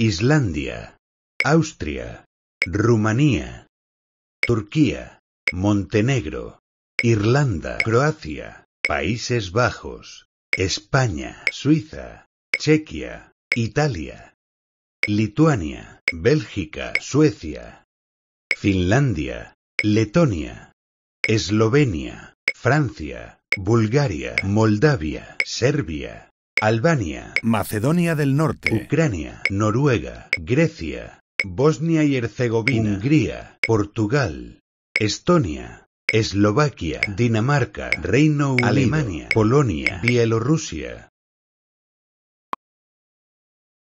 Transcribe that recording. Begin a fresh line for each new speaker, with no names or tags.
Islandia, Austria, Rumanía, Turquía, Montenegro, Irlanda, Croacia, Países Bajos, España, Suiza, Chequia, Italia, Lituania, Bélgica, Suecia, Finlandia, Letonia, Eslovenia, Francia, Bulgaria, Moldavia, Serbia, Albania, Macedonia del Norte, Ucrania, Noruega, Grecia, Bosnia y Herzegovina, Hungría, Portugal, Estonia, Eslovaquia, Dinamarca, Reino Unido, Alemania, Polonia, Bielorrusia,